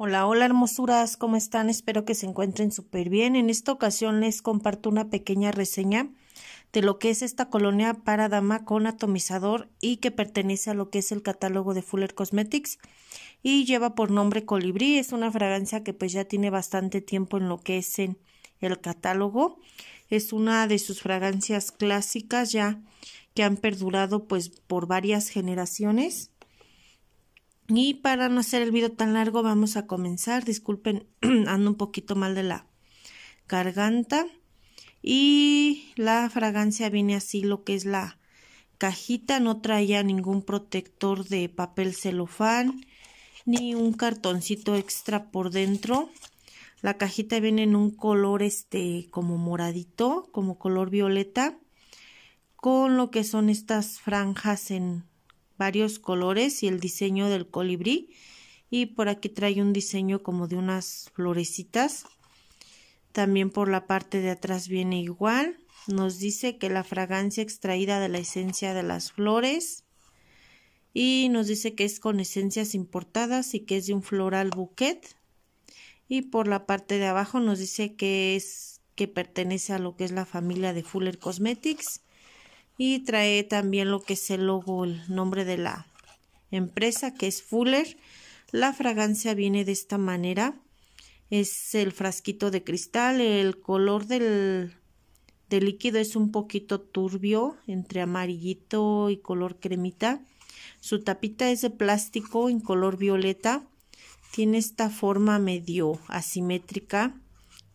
Hola, hola hermosuras, ¿cómo están? Espero que se encuentren súper bien. En esta ocasión les comparto una pequeña reseña de lo que es esta colonia para dama con atomizador y que pertenece a lo que es el catálogo de Fuller Cosmetics y lleva por nombre Colibrí. Es una fragancia que pues ya tiene bastante tiempo en lo que es en el catálogo. Es una de sus fragancias clásicas ya que han perdurado pues por varias generaciones y para no hacer el video tan largo, vamos a comenzar. Disculpen, ando un poquito mal de la garganta. Y la fragancia viene así, lo que es la cajita. No traía ningún protector de papel celofán, ni un cartoncito extra por dentro. La cajita viene en un color este como moradito, como color violeta, con lo que son estas franjas en varios colores y el diseño del colibrí y por aquí trae un diseño como de unas florecitas también por la parte de atrás viene igual nos dice que la fragancia extraída de la esencia de las flores y nos dice que es con esencias importadas y que es de un floral bouquet y por la parte de abajo nos dice que es que pertenece a lo que es la familia de Fuller Cosmetics y trae también lo que es el logo, el nombre de la empresa que es Fuller. La fragancia viene de esta manera. Es el frasquito de cristal, el color del, del líquido es un poquito turbio, entre amarillito y color cremita. Su tapita es de plástico en color violeta. Tiene esta forma medio asimétrica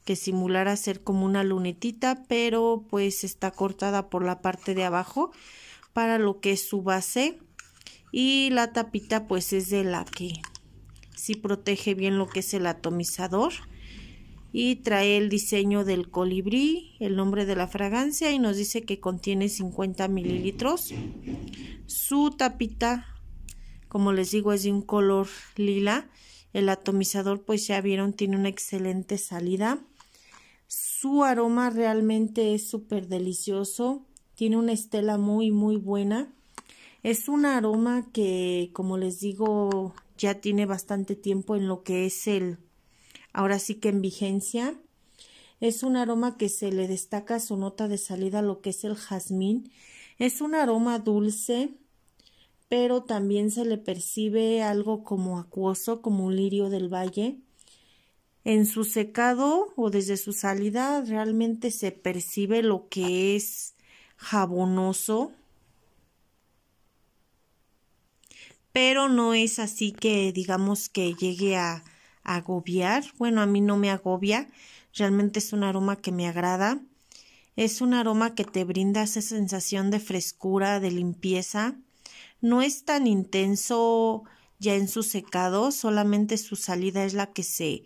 que simulara ser como una lunetita, pero pues está cortada por la parte de abajo para lo que es su base y la tapita pues es de la que si protege bien lo que es el atomizador y trae el diseño del colibrí, el nombre de la fragancia y nos dice que contiene 50 mililitros. Su tapita, como les digo, es de un color lila. El atomizador, pues ya vieron, tiene una excelente salida. Su aroma realmente es súper delicioso. Tiene una estela muy, muy buena. Es un aroma que, como les digo, ya tiene bastante tiempo en lo que es el, ahora sí que en vigencia. Es un aroma que se le destaca su nota de salida, lo que es el jazmín. Es un aroma dulce, pero también se le percibe algo como acuoso, como un lirio del valle en su secado o desde su salida realmente se percibe lo que es jabonoso, pero no es así que digamos que llegue a, agobiar. Bueno, a mí no me agobia, realmente es un aroma que me agrada. Es un aroma que te brinda esa sensación de frescura, de limpieza. No es tan intenso ya en su secado, solamente su salida es la que se,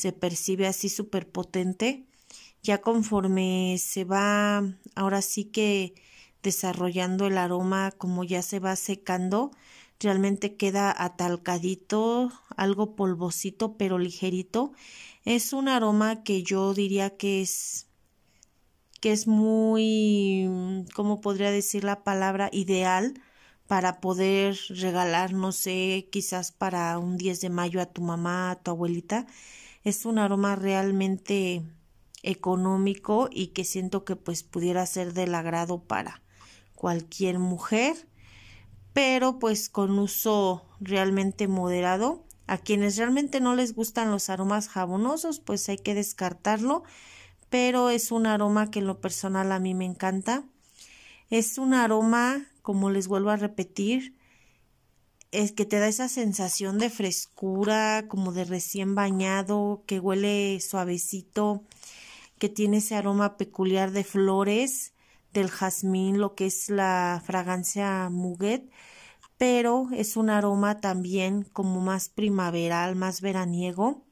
se percibe así súper potente, ya conforme se va ahora sí que desarrollando el aroma, como ya se va secando, realmente queda atalcadito, algo polvosito pero ligerito. Es un aroma que yo diría que es que es muy, mm, ¿cómo podría decir la palabra? Ideal para poder regalar, no sé, quizás para un 10 de mayo a tu mamá, a tu abuelita es un aroma realmente económico y que siento que pues pudiera ser del agrado para cualquier mujer, pero pues con uso realmente moderado. A quienes realmente no les gustan los aromas jabonosos, pues hay que descartarlo, pero es un aroma que en lo personal a mí me encanta. Es un aroma, como les vuelvo a repetir, es que te da esa sensación de frescura, como de recién bañado, que huele suavecito, que tiene ese aroma peculiar de flores, del jazmín, lo que es la fragancia muguet, pero es un aroma también como más primaveral, más veraniego.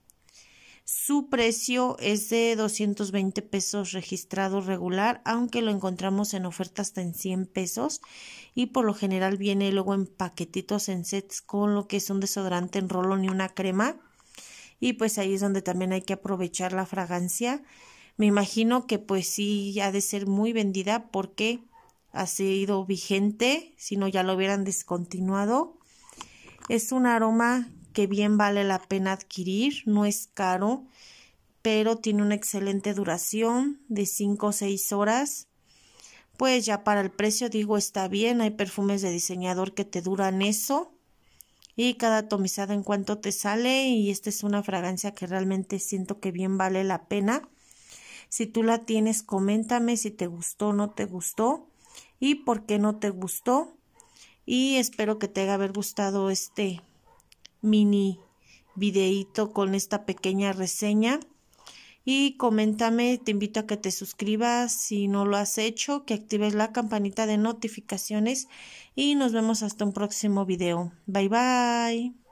Su precio es de 220 pesos registrado regular, aunque lo encontramos en oferta hasta en 100 pesos y por lo general viene luego en paquetitos en sets con lo que es un desodorante en rolo ni una crema. Y pues ahí es donde también hay que aprovechar la fragancia. Me imagino que pues sí ha de ser muy vendida porque ha sido vigente, si no ya lo hubieran descontinuado. Es un aroma que bien vale la pena adquirir, no es caro, pero tiene una excelente duración de 5 o 6 horas. Pues ya para el precio digo está bien, hay perfumes de diseñador que te duran eso. Y cada atomizada en cuanto te sale y esta es una fragancia que realmente siento que bien vale la pena. Si tú la tienes, coméntame si te gustó o no te gustó y por qué no te gustó. Y espero que te haya haber gustado este mini videíto con esta pequeña reseña. Y coméntame, te invito a que te suscribas si no lo has hecho, que actives la campanita de notificaciones y nos vemos hasta un próximo video. Bye bye.